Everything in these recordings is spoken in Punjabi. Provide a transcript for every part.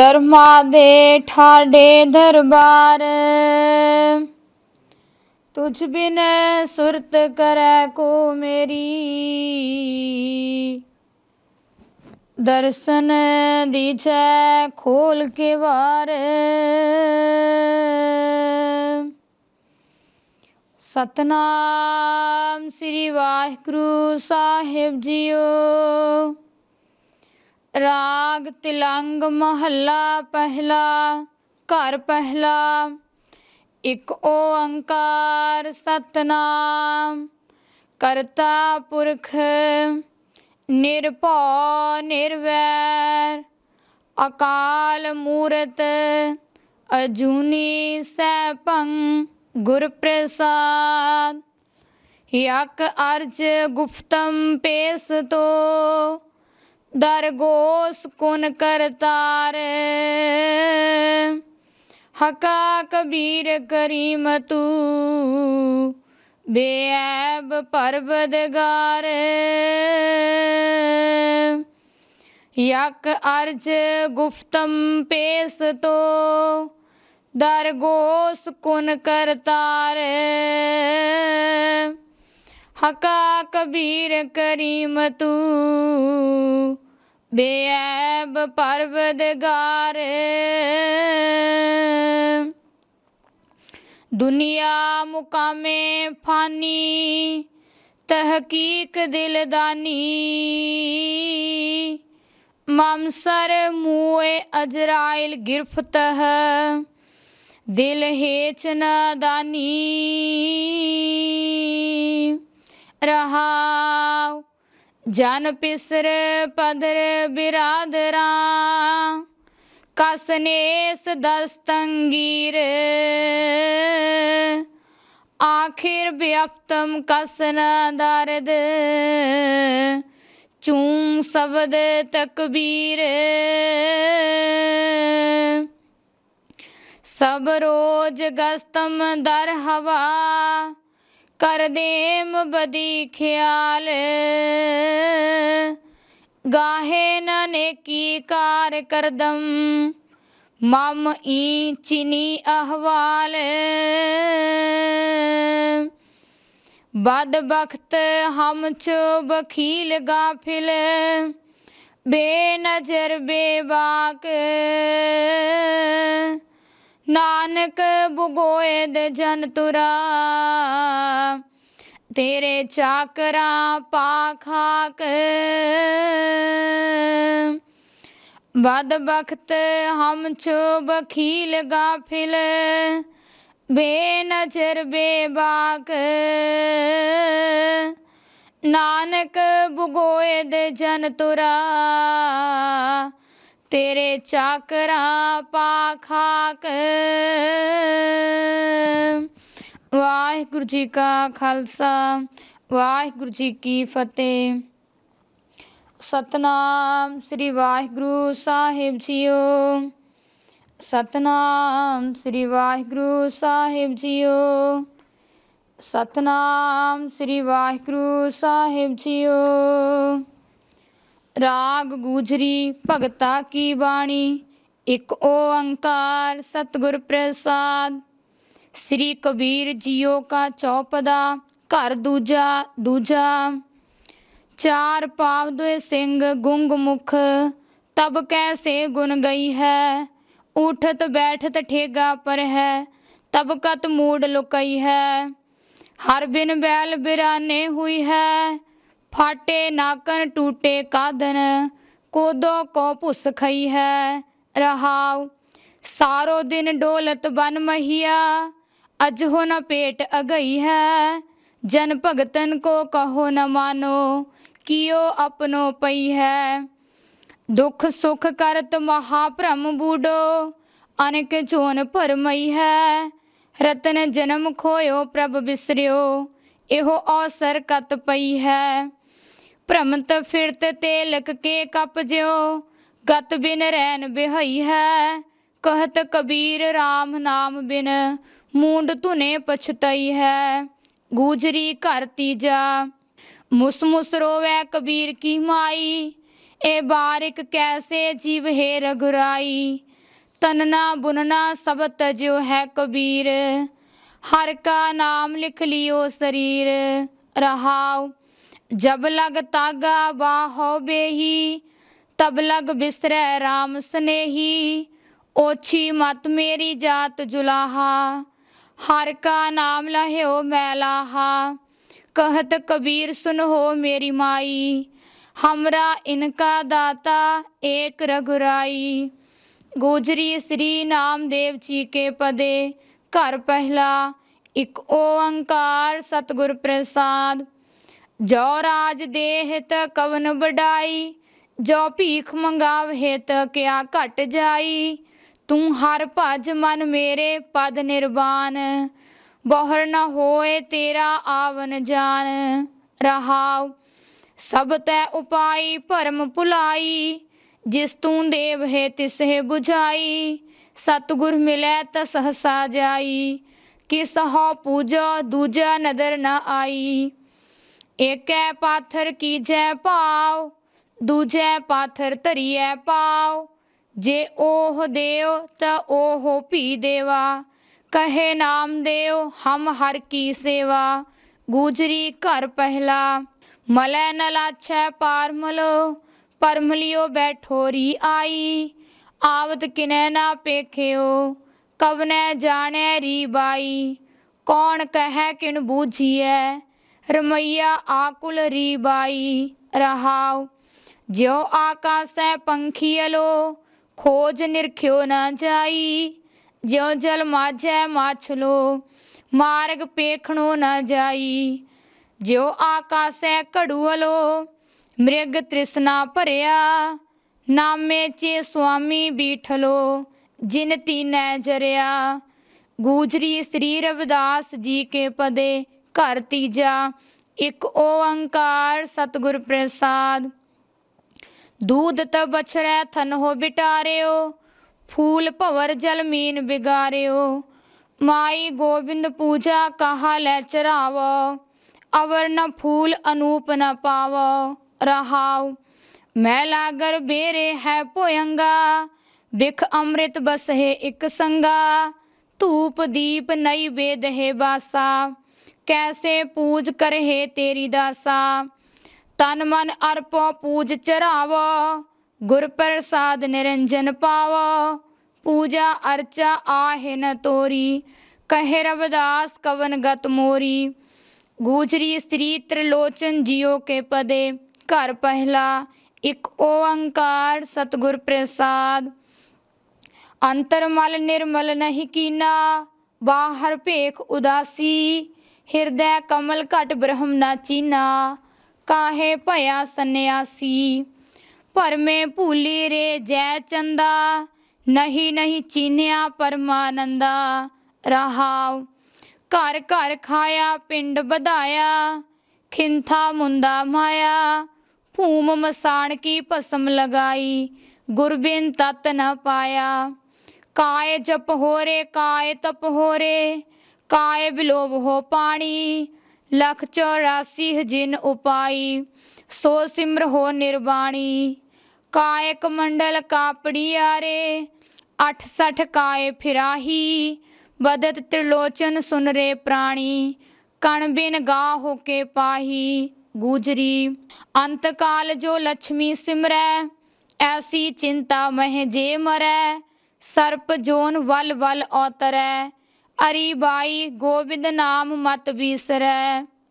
ਦਰਮਾ ਦੇ ਠਾਡੇ ਦਰਬਾਰ ਤੁਝ ਬਿਨ ਸੁਰਤ ਕਰੈ ਕੋ ਮੇਰੀ ਦਰਸ਼ਨ ਦੀਜੈ ਖੋਲ ਕੇ ਵਾਰ ਸਤਨਾਮ ਸ੍ਰੀ ਵਾਹਿਗੁਰੂ ਸਾਹਿਬ ਜੀਓ ਰਾਗ ਤਿਲੰਗ ਮਹੱਲਾ ਪਹਿਲਾ ਘਰ ਪਹਿਲਾ ਇਕ ਓੰਕਾਰ ਸਤਨਾਮ ਕਰਤਾ ਪੁਰਖ ਨਿਰਭਉ ਨਿਰਵੈਰ ਅਕਾਲ ਮੂਰਤ ਅਜੂਨੀ ਸੈ ਭੰ ਗੁਰ ਪ੍ਰਸਾਦ ਯਕ ਅਰਜ ਗੁਫਤਮ ਪੇਸ ਤੋ ਦਰਗੋਸ ਕੁਨ ਕਰਤਾਰ ਹਕਾ ਕਬੀਰ ਕਰੀਮ ਤੂ ਬੇਐਬ ਪਰਵਦਗਾਰ ਯਕ ਅਰਜ ਗੁਫਤਮ ਪੇਸ ਤੋ ਦਰਗੋਸ ਕੁਨ ਕਰਤਾਰ ਹਕਾ ਕਬੀਰ ਕਰੀਮ ਤੂ ਬੇਅਬ ਪਰਵਦਗਾਰ ਦੁਨੀਆ ਮੁਕਾਮੇ ਫਾਨੀ ਤਹਕੀਕ ਦਿਲਦਾਨੀ ਮਮਸਰ ਮੂਏ ਅਜਰਾਇਲ ਗਿਰਫਤਹ ਦਿਲ ਹੇਚ ਦਾਨੀ ਰਹਾਉ ਜਨ ਪਿਸਰ ਪਦਰ ਬਿਰਾਦਰਾ ਕਸਨੇਸ ਦਸਤੰਗੀਰ ਆਖਿਰ ਬਿਅਫਤਮ ਕਸਨ ਦਰਦ ਚੂੰ ਸਬਦ ਤਕਬੀਰ ਸਭ ਰੋਜ ਗਸਤਮ ਦਰ ਹਵਾ ਕਰਦੇ ਮਬਦੀ ਖਿਆਲ ਗਾਹੇ ਨਨੇ ਕੀ ਕਾਰ ਕਰਦਮ ਮਮ ਈ ਚਿਨੀ ਅਹਵਾਲ ਬਦ ਬਖਤ ਹਮ ਚੋ ਬਖੀਲ ਗਾਫਿਲ ਬੇ ਬੇਵਾਕ ਨਾਨਕ ਬੁਗੋਏ ਦੇ ਜਨ ਤੁਰਾ ਤੇਰੇ ਚਾਕਰਾ ਖਾਕ ਵਦ ਬਖਤ ਹਮ ਚੋ ਬਖੀਲ ਗਾਫਿਲ ਬੇਨਜ਼ਰ ਬੇਬਾਕ ਨਾਨਕ ਬੁਗੋਏ ਦੇ ਜਨ ਤੁਰਾ ਤੇਰੇ ਚਾਕਰਾਂ ਪਾਖਾਕ ਵਾਹਿਗੁਰੂ ਜੀ ਕਾ ਖਾਲਸਾ ਵਾਹਿਗੁਰੂ ਜੀ ਕੀ ਫਤਿਹ ਸਤਨਾਮ ਸ੍ਰੀ ਵਾਹਿਗੁਰੂ ਸਾਹਿਬ ਜੀਓ ਸਤਨਾਮ ਸ੍ਰੀ ਵਾਹਿਗੁਰੂ ਸਾਹਿਬ ਜੀਓ ਸਤਨਾਮ ਸ੍ਰੀ ਵਾਹਿਗੁਰੂ ਸਾਹਿਬ ਜੀਓ ਰਾਗ ਗੂਜਰੀ ਭਗਤਾ ਕੀ ਬਾਣੀ ਇਕ ਓੰਕਾਰ ਸਤਗੁਰ ਪ੍ਰਸਾਦ ਸ੍ਰੀ ਕਬੀਰ ਜੀਓ ਕਾ ਚੌਪਦਾ ਘਰ ਦੂਜਾ ਦੂਜਾ ਚਾਰ ਪਾਵ ਦੁਏ ਸਿੰਘ ਗੁੰਗ ਮੁਖ ਤਬ ਕੈਸੇ ਗੁਣ ਗਈ ਹੈ ਉਠਤ ਬੈਠਤ ਠੇਗਾ ਪਰ ਹੈ ਤਬ ਕਤ ਮੂਡ ਲੁਕਈ ਹੈ ਹਰ ਬਿਨ ਬੈਲ ਬਿਰਾਨੇ ਹੋਈ ਹੈ ਫਾਟੇ ਨਾਕਨ ਟੂਟੇ ਕਾਦਨ ਕੋਦੋ ਕੋ ਭੁਸ ਖਈ ਹੈ ਰਹਾਉ ਸਾਰੋ ਦਿਨ ਡੋਲਤ ਬਨ ਮਹੀਆ ਅਜ ਹੋ ਨ ਪੇਟ ਅਗਈ ਹੈ ਜਨ ਭਗਤਨ ਕੋ ਕਹੋ ਨ ਮਾਨੋ ਕਿਉ ਆਪਣੋ ਪਈ ਹੈ ਦੁਖ ਸੁਖ ਕਰਤ ਮਹਾ ਭ੍ਰਮ ਬੂਡੋ ਅਨਕ ਚੋਨ ਭਰਮਈ ਹੈ ਰਤਨ ਜਨਮ ਖੋਇਓ ਪ੍ਰਭ ਬਿਸਰਿਓ ਇਹੋ ਔਸਰ ਕਤ ਪਈ ਹੈ ਭ੍ਰਮਤ ਫਿਰਤ ਤੇ ਲਕ ਕੇ ਕਪ ਜਿਉ ਗਤ ਬਿਨ ਰਹਿਨ ਬਿਹਈ ਹੈ ਕਹਤ ਕਬੀਰ RAM ਨਾਮ ਬਿਨ ਮੂੰਡ ਧੁਨੇ ਪਛਤਈ ਹੈ ਗੂਜਰੀ ਘਰ ਤੀਜਾ ਮੁਸ ਮੁਸ ਰੋਵੇ ਕਬੀਰ ਕੀ ਮਾਈ ਇਹ ਬਾਰਿਕ ਕੈਸੇ ਜੀਵ ਹੈ ਰਗੁਰਾਈ ਤਨਨਾ ਬੁਨਨਾ ਸਭ ਤਜੋ ਹੈ ਕਬੀਰ ਹਰ ਕਾ ਨਾਮ ਲਿਖ ਲਿਓ ਸਰੀਰ ਰਹਾਉ ਜਬ ਲਗ ਤਾਗਾ ਬਾ ਹੋਬੇਹੀ तब लग बिसरै राम स्नेही ओछी मत मेरी जात जुलाहा हर का नाम ਲਹਿਓ मैलाहा कहत कबीर सुन हो मेरी माई हमरा इनका दाता एक रघुराई गोजरी श्री नामदेव जी के पदे घर पहला एक ओंकार सतगुरु प्रसाद ਜੋ ਰਾਜ ਦੇਹਿਤ ਕਵਨ ਬਡਾਈ ਜੋ ਭੀਖ ਮੰਗਾਵ ਤ ਕਿਆ ਘਟ ਜਾਈ ਤੂੰ ਹਰ ਭਜ ਮਨ ਮੇਰੇ ਪਦ ਨਿਰਵਾਨ ਬਹਰ ਨ ਹੋਏ ਤੇਰਾ ਆਵਨ ਜਾਨ ਰਹਾਉ ਸਭ ਤੈ ਉਪਾਈ ਭਰਮ ਭੁਲਾਈ ਜਿਸ ਤੂੰ ਦੇਵ ਹੈ ਤਿਸਹਿ 부ਝਾਈ ਸਤਗੁਰ ਮਿਲੈ ਤ ਸਹਸਾ ਜਾਈ ਕਿਸ ਹੋ ਪੂਜਾ ਦੂਜਾ ਨਦਰ ਨ ਆਈ ਏਕੈ ਪਾਥਰ ਕੀਜੈ ਪਾਉ ਦੂਜੈ ਪਾਥਰ ਧਰੀਐ ਪਾਉ ਜੇ ਉਹ ਦੇਵ ਤ ਉਹ ਭੀ ਦੇਵਾ ਕਹੇ ਨਾਮ ਦੇਵ ਹਮ ਹਰ ਕੀ ਸੇਵਾ ਗੂਜਰੀ ਘਰ ਪਹਿਲਾ ਮਲੈ ਨ ਲਾਛੈ ਪਰਮਲੋ ਪਰਮਲਿਓ ਬੈਠੋਰੀ ਆਈ ਆਵਤ ਕਿਨੈ ਨਾ ਪੇਖਿਓ ਕਵਨੈ ਜਾਣੈ ਰੀ ਬਾਈ ਕੌਣ ਕਹੈ ਕਿਨ ਬੂਝੀਐ ਰਮਈਆ ਆਕੁਲ ਰੀਬਾਈ ਰਹਾਉ ਜਿਉ ਆਕਾਸੈ ਪੰਖੀਐ ਲੋ ਖੋਜ ਨਿਰਖਿਓ ਨਾ ਜਾਈ ਜਿਉ ਜਲ ਮਾਝੈ ਮਾਛਲੋ ਮਾਰਗ ਪੇਖਣੋ ਨਾ ਜਾਈ ਜਿਉ ਆਕਾਸੈ ਘੜੂਅਲੋ ਮ੍ਰਿਗ ਤ੍ਰਿਸ਼ਨਾ ਭਰਿਆ ਨਾਮੇ ਚੇ ਸੁਆਮੀ ਬੀਠਲੋ ਜਿਨ ਤੀਨੈ ਜਰਿਆ ਗੂਜਰੀ ਸ੍ਰੀ ਰਵਿਦਾਸ ਜੀ ਕੇ ਪਦੇ ਘਰ ਤੀਜਾ ਇੱਕ ਓੰਕਾਰ ਸਤਗੁਰ ਪ੍ਰਸਾਦ ਦੂਧ ਤ ਬਛਰੈ ਥਨ ਹੋ ਬਿਟਾਰਿਓ ਫੂਲ ਭਵਰ ਜਲ ਮੀਨ ਬਿਗਾਰਿਓ ਮਾਈ ਗੋਬਿੰਦ ਪੂਜਾ ਕਹਾ ਲੈ ਚਰਾਵ ਅਵਰ ਨ ਫੂਲ ਅਨੂਪ ਨ ਪਾਵ ਰਹਾਉ ਮੈ ਲਾਗਰ ਬੇਰੇ ਹੈ ਭੋਯੰਗਾ ਬਿਖ ਅੰਮ੍ਰਿਤ ਬਸਹਿ ਇਕ ਸੰਗਾ ਧੂਪ ਦੀਪ ਨਈ ਬੇਦਹਿ ਬਾਸਾ ਕੈਸੇ ਪੂਜ ਕਰਹੇ ਤੇਰੀ ਦਾਸਾ ਤਨ ਮਨ ਅਰਪੋ ਪੂਜ ਚਰਾਵ ਗੁਰ ਪ੍ਰਸਾਦ ਨਿਰੰਜਨ ਪਾਵ ਪੂਜਾ ਅਰਚਾ ਆਹੇ ਨ ਤੋਰੀ ਕਹਿ ਰਵਦਾਸ ਕਵਨ ਗਤ ਮੋਰੀ ਗੂਜਰੀ ਸਤਰੀ ਤ੍ਰਿਲੋਚਨ ਜਿਉ ਕੇ ਪਦੇ ਘਰ ਪਹਿਲਾ ਇੱਕ ਓੰਕਾਰ ਸਤਗੁਰ ਪ੍ਰਸਾਦ ਅੰਤਰ ਮਲ ਨਿਰਮਲ ਨਹੀਂ ਕੀਨਾ ਬਾਹਰ ਭੇਖ ਉਦਾਸੀ ਹਿਰਦੈ ਕਮਲ ਘਟ ਬ੍ਰਹਮ ਨਾ ਚੀਨਾ ਕਾਹੇ ਭਇਆ ਸੰਨਿਆਸੀ ਪਰਮੇ ਭੂਲੀ ਰੇ ਜੈ ਚੰਦਾ ਨਹੀਂ ਨਹੀਂ ਚੀਨਿਆ ਪਰਮਾਨੰਦਾ ਰਹਾਉ ਘਰ ਘਰ ਖਾਇਆ ਪਿੰਡ ਵਧਾਇਆ ਖਿੰਥਾ ਮੁੰਦਾ ਮਾਇਆ ਭੂਮ ਮਸਾਣ ਕੀ ਭਸਮ ਲਗਾਈ ਗੁਰਬਿੰਦ ਤਤ ਨ ਪਾਇਆ ਕਾਇ ਜਪ ਹੋਰੇ ਕਾਇ ਤਪ ਹੋਰੇ ਕਾਇਬ ਲੋਭ ਹੋ ਪਾਣੀ ਲਖ 84 ਜਿਨ ਉਪਾਈ ਸੋ ਸਿਮਰ ਹੋ ਨਿਰਵਾਣੀ ਕਾਇਕ ਮੰਡਲ ਕਾਪੜੀ ਆਰੇ 68 ਕਾਏ ਫਿਰਾਹੀ ਬਦਤ ਤ੍ਰਿਲੋਚਨ ਸੁਨ ਰੇ ਪ੍ਰਾਣੀ ਕਣ ਬਿਨ ਗਾ ਹੋ ਕੇ ਪਾਹੀ ਗੂਜਰੀ ਅੰਤ ਕਾਲ ਜੋ ਲక్ష్ਮੀ ਸਿਮਰੈ ਐਸੀ ਚਿੰਤਾ ਮਹਿ ਜੇ ਮਰੈ ਸਰਪ ਜੋਨ ਵਲ ਵਲ ਔਤਰੈ अरि बाई गोविंद नाम मत बिसर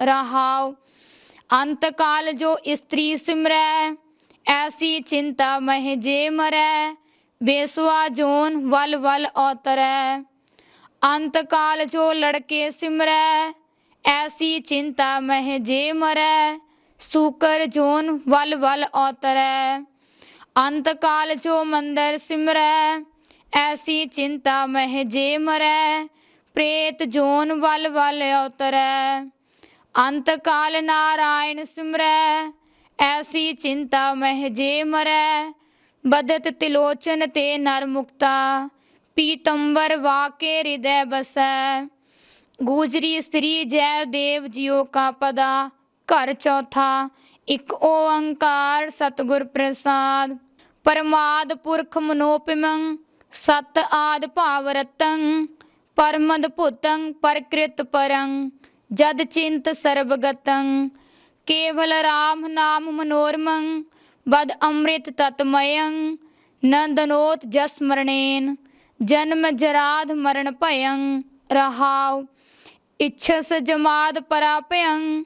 रहाओ अंतकाल जो स्त्री सिमर ऐसी चिंता मह जे मर बेसुआ जोन वल वल अवतर अंतकाल जो लड़के सिमर ऐसी चिंता मह जे मर सुकर जोन वल वल अवतर अंतकाल जो मंदर सिमर ऐसी चिंता मह जे मर ਪ੍ਰੇਤ ਜੋਨ ਵਲ ਵਲ ਉਤਰੈ ਅੰਤ ਕਾਲ ਨਾਰਾਇਣ ਸਿਮਰੈ ਐਸੀ ਚਿੰਤਾ ਮਹਿ ਜੇ ਮਰੈ ਬਦਤ ਤਿਲੋਚਨ ਤੇ ਨਰ ਮੁਕਤਾ ਪੀਤੰਬਰ ਵਾਕੇ ਹਿਰਦੈ ਬਸੈ ਗੂਜਰੀ ਸ੍ਰੀ ਜੈ ਦੇਵ ਜਿਉ ਕਾ ਪਦਾ ਘਰ ਚੌਥਾ ਇਕ ਓੰਕਾਰ ਸਤਗੁਰ ਪ੍ਰਸਾਦ ਪਰਮਾਦ ਪੁਰਖ ਮਨੋਪਿਮੰ ਸਤ ਆਦ ਭਾਵ ਰਤੰ ਪਰਮਦ ਭੂਤੰ ਪਰਕ੍ਰਿਤ ਪਰੰ ਜਦ ਚਿੰਤ ਸਰਬਗਤੰ ਕੇਵਲ ਰਾਮ ਨਾਮ ਮਨੋਰਮੰ ਬਦ ਅੰਮ੍ਰਿਤ ਤਤਮਯੰ ਨੰਦਨੋਤ ਜਸ ਮਰਣੇਨ ਜਨਮ ਜਰਾਧ ਮਰਨ ਭਯੰ ਰਹਾਉ ਇਛਸ ਜਮਾਦ ਪਰਾਪਯੰ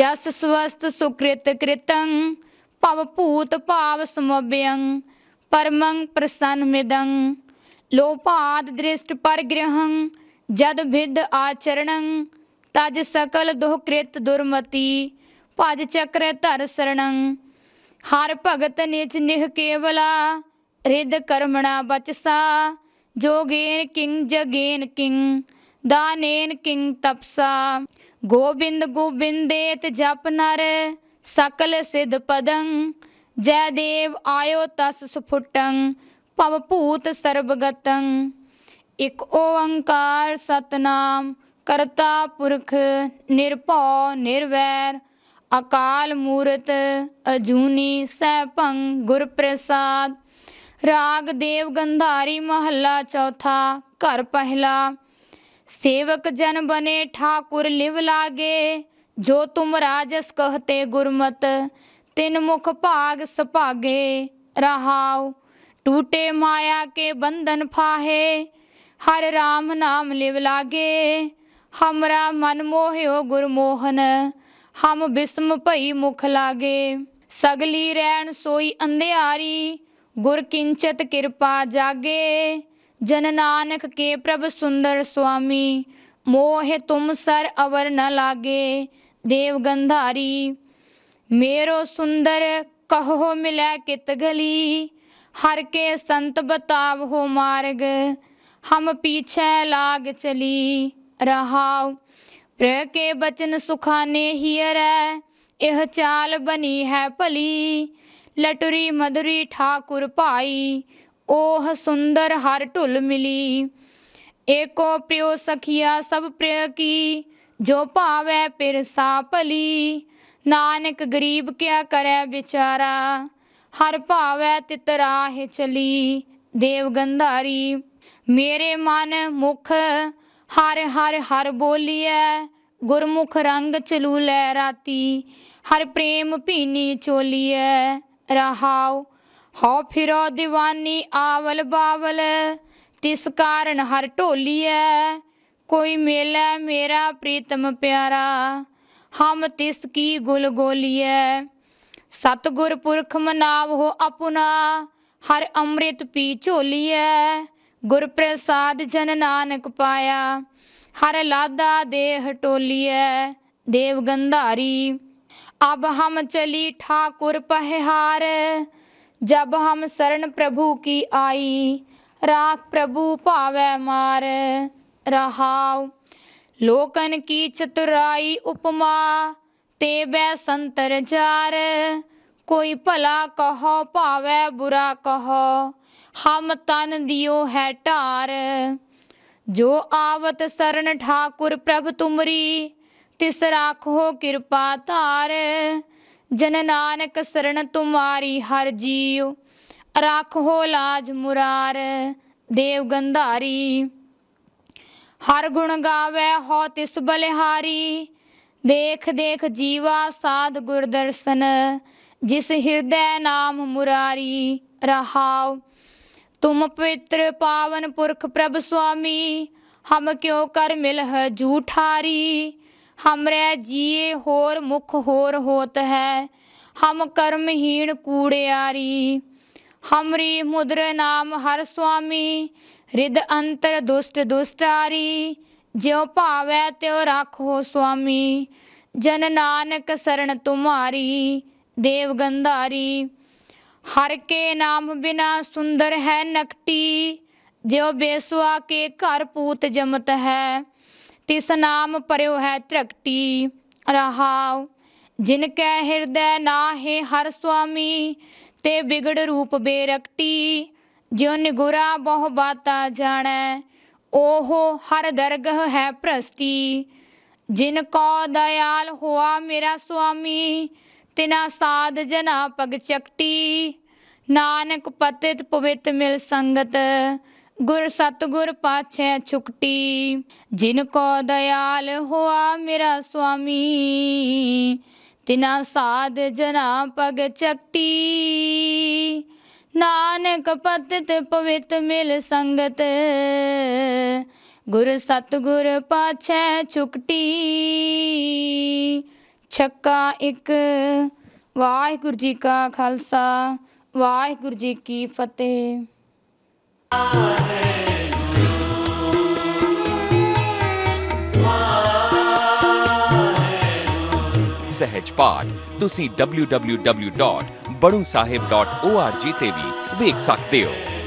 ਜਸ ਸਵਸਤ ਸੁਕ੍ਰਿਤ ਕ੍ਰਿਤੰ ਭਵ ਭੂਤ ਭਾਵ ਸਮਭਯੰ ਪਰਮੰ ਪ੍ਰਸੰਨ ਮਿਦੰ ਲੋਭਾਦ ਦ੍ਰਿਸ਼ਟ ਪਰ ਗ੍ਰਹੰ ਜਦ ਵਿਦ ਆਚਰਣੰ ਤਜ ਸਕਲ ਦੁਹ ਕ੍ਰਿਤ ਦੁਰਮਤੀ ਭਜ ਚਕਰ ਧਰ ਸਰਣੰ ਹਰ ਭਗਤ ਨਿਚ ਨਿਹ ਕੇਵਲਾ ਰਿਦ ਕਰਮਣਾ ਬਚਸਾ ਜੋਗੇਨ ਕਿੰ ਜਗੇਨ ਕਿੰ ਦਾਨੇਨ ਕਿੰ ਤਪਸਾ ਗੋਬਿੰਦ ਗੋਬਿੰਦੇਤ ਜਪ ਨਰ ਸਕਲ ਸਿਧ ਪਦੰ ਜੈ ਦੇਵ ਆਇਓ ਤਸ ਸੁਫੁਟੰ ਭੂਤ ਸਰਬਗਤੰ ਇਕ ਓੰਕਾਰ ਸਤਨਾਮ ਕਰਤਾ ਪੁਰਖ ਨਿਰਭਉ ਨਿਰਵੈਰ ਅਕਾਲ ਮੂਰਤ ਅਜੂਨੀ ਸੈਭੰ ਗੁਰ ਪ੍ਰਸਾਦ ਰਾਗ ਦੇਵ ਗੰਧਾਰੀ ਮਹੱਲਾ ਚੌਥਾ ਘਰ ਪਹਿਲਾ ਸੇਵਕ ਜਨ ਬਨੇ ਠਾਕੁਰ ਲਿਵ ਲਾਗੇ ਜੋ ਤੁਮ ਰਾਜਸ ਕਹਤੇ ਗੁਰਮਤ ਤਿਨ ਮੁਖ ਭਾਗ ਸੁਭਾਗੇ ਰਹਾਉ ਟੂਟੇ ਮਾਇਆ ਕੇ ਬੰਧਨ ਫਾਹੇ ਹਰ ਰਾਮ ਨਾਮ ਲਿਵ ਲਾਗੇ ਹਮਰਾ ਮਨ ਮੋਹਿਓ ਗੁਰਮੋਹਨ ਹਮ ਬਿਸਮ ਭਈ ਮੁਖ ਲਾਗੇ ਸਗਲੀ ਰਹਿਣ ਸੋਈ ਅੰਧਿਆਰੀ ਗੁਰ ਕਿੰਚਤ ਕਿਰਪਾ ਜਾਗੇ ਜਨ ਨਾਨਕ ਕੇ ਪ੍ਰਭ ਸੁੰਦਰ ਸੁਆਮੀ ਮੋਹ ਤੁਮ ਸਰ ਅਵਰ ਨ ਲਾਗੇ ਦੇਵ ਗੰਧਾਰੀ ਮੇਰੋ ਸੁੰਦਰ ਕਹੋ ਮਿਲੈ ਕਿਤ ਗਲੀ हर के संत बताव हो मार्ग हम पीछे लाग चली रहाव प्र के बचन सुखाने हियर यह चाल बनी है भली लटुरी मधुरी ठाकुर भाई ओह सुंदर हर ढुल मिली ਏਕੋ ਪ੍ਰਿਉ ਸਖੀਆ ਸਭ ਪ੍ਰਿਯ ਕੀ ਜੋ ਭਾਵੈ ਪਿਰਸਾ ਭਲੀ ਨਾਨਕ ਗਰੀਬ ਕਿਆ ਕਰੈ ਵਿਚਾਰਾ ਹਰ ਭਾਵੈ ਤਿਤ ਰਾਹ ਚਲੀ ਦੇਵ ਗੰਧਾਰੀ ਮੇਰੇ ਮਨ ਮੁਖ ਹਰ ਹਰ ਹਰ ਬੋਲੀਐ ਗੁਰਮੁਖ ਰੰਗ ਚਲੂ ਲੈ ਰਾਤੀ ਹਰ ਪ੍ਰੇਮ ਭੀਨੀ ਚੋਲੀਐ ਰਹਾਉ ਹਉ ਫਿਰੋ دیਵਾਨੀ ਆਵਲ ਬਾਵਲ ਤਿਸ ਕਾਰਨ ਹਰ ਢੋਲੀਐ ਕੋਈ ਮੇਲਾ ਮੇਰਾ ਪ੍ਰੀਤਮ ਪਿਆਰਾ ਹਮ ਤਿਸ ਕੀ ਗੁਲ ਗੋਲੀਐ ਸਤਗੁਰ ਪੁਰਖ ਮਨਾਵੋ ਆਪਣਾ ਹਰ ਅੰਮ੍ਰਿਤ ਪੀ ਝੋਲੀਐ ਗੁਰ ਪ੍ਰਸਾਦ ਜਨ ਨਾਨਕ ਪਾਇਆ ਹਰ ਲਾਦਾ ਦੇਹ ਟੋਲੀਐ ਦੇਵ ਗੰਧਾਰੀ ਅਬ ਹਮ ਚਲੀ ਠਾਕੁਰ ਪਹਿਹਾਰ ਜਬ ਹਮ ਸਰਣ ਪ੍ਰਭੂ ਕੀ ਆਈ ਰਾਖ ਪ੍ਰਭੂ ਭਾਵੈ ਮਾਰ ਰਹਾਉ ਲੋਕਨ ਕੀ ਚਤੁਰਾਈ ਉਪਮਾ ਤੇ ਬੈ ਸੰਤਰ ਚਾਰ ਕੋਈ ਭਲਾ ਕਹੋ ਭਾਵੇਂ ਬੁਰਾ ਕਹੋ ਹਮ ਤਨ ਦਿਓ ਹੈ ਢਾਰ ਜੋ ਆਵਤ ਸਰਨ ਠਾਕੁਰ ਪ੍ਰਭ ਤੁਮਰੀ ਤਿਸ ਰਾਖੋ ਕਿਰਪਾ ਧਾਰ ਜਨ ਨਾਨਕ ਸਰਨ ਤੁਮਾਰੀ ਹਰ ਜੀਉ ਰਾਖੋ ਲਾਜ ਮੁਰਾਰ ਦੇਵ ਗੰਧਾਰੀ ਹਰ ਗੁਣ ਗਾਵੇ ਹੋ ਤਿਸ ਬਲਿਹਾਰੀ ਦੇਖ ਦੇਖ ਜੀਵਾ ਸਾਧ ਗੁਰ ਦਰਸ਼ਨ ਜਿਸ ਹਿਰਦੈ ਨਾਮ ਮੁਰਾਰੀ ਰਹਾਉ ਤੁਮ ਪਵਿੱਤਰ ਪਾਵਨ ਪੁਰਖ ਪ੍ਰਭ ਸੁਆਮੀ ਹਮ ਕਿਉ ਕਰ ਮਿਲਹ ਝੂਠਾਰੀ ਹਮਰੇ ਜੀਏ ਹੋਰ ਮੁਖ ਹੋਰ ਹੋਤ ਹੈ ਹਮ ਕਰਮਹੀਣ ਕੂੜਿਆਰੀ ਹਮਰੀ ਮੁਦਰ ਨਾਮ ਹਰ ਸੁਆਮੀ ਰਿਦ ਅੰਤਰ ਦੁਸ਼ਟ ਦੁਸ਼ਟਾਰੀ ਜਿਉ ਭਾਵੈ ਤਿਉ ਰੱਖੋ ਸੁਆਮੀ ਜਨ ਨਾਨਕ ਸਰਣ ਤੁਮਾਰੀ ਦੇਵ ਗੰਧਾਰੀ ਹਰ ਕੇ ਨਾਮ ਬਿਨਾ ਸੁੰਦਰ ਹੈ ਨਕਟੀ ਜਿਉ ਬੇਸਵਾ ਕੇ ਘਰ ਪੂਤ ਜਮਤ ਹੈ ਤਿਸ ਨਾਮ ਪਰਿਉ ਹੈ ਤ੍ਰਕਟੀ ਰਹਾਉ ਜਿਨ ਕੈ ਹਿਰਦੈ ਨਾਹੇ ਹਰ ਸੁਆਮੀ ਤੇ ਵਿਗੜ ਰੂਪ ਬੇਰਕਟੀ ਜਿਉ ਨਿਗੁਰਾ ਬਹੁ ਬਾਤਾ ਜਾਣੈ ਉਹ ਹਰ ਦਰਗਹ ਹੈ ਪ੍ਰਸਤੀ ਜਿਨ ਕੋ ਦਇਆਲ ਹੋਆ ਮੇਰਾ ਸੁਆਮੀ ਤਿਨਾ ਸਾਧ ਜਨਾ ਪਗ ਚਕਟੀ ਨਾਨਕ ਪਤਿਤ ਪਵਿੱਤ ਮਿਲ ਸੰਗਤ ਗੁਰ ਸਤਗੁਰ ਪਾਛੈ ਛੁਕਟੀ ਜਿਨ ਕੋ ਦਇਆਲ ਹੋਆ ਮੇਰਾ ਸੁਆਮੀ ਤਿਨਾ ਸਾਧ ਜਨਾ ਪਗ ਚਕਟੀ ਨਾਨਕ ਪਤਿਤ ਪਵਿੱਤ ਮਿਲ ਸੰਗਤ ਗੁਰ ਸਤਗੁਰ ਪਾਛੈ ਛੁਕਟੀ ਛੱਕਾ ਇੱਕ ਵਾਹਿਗੁਰੂ ਜੀ ਕਾ ਖਾਲਸਾ ਵਾਹਿਗੁਰੂ ਜੀ ਕੀ ਫਤਿਹ ਆਮੇਨ ਸਹਿਜ ਪਾਠ ਤੁਸੀਂ www.badusahib.org ਤੇ ਵੀ ਵੇਖ ਸਕਦੇ ਹੋ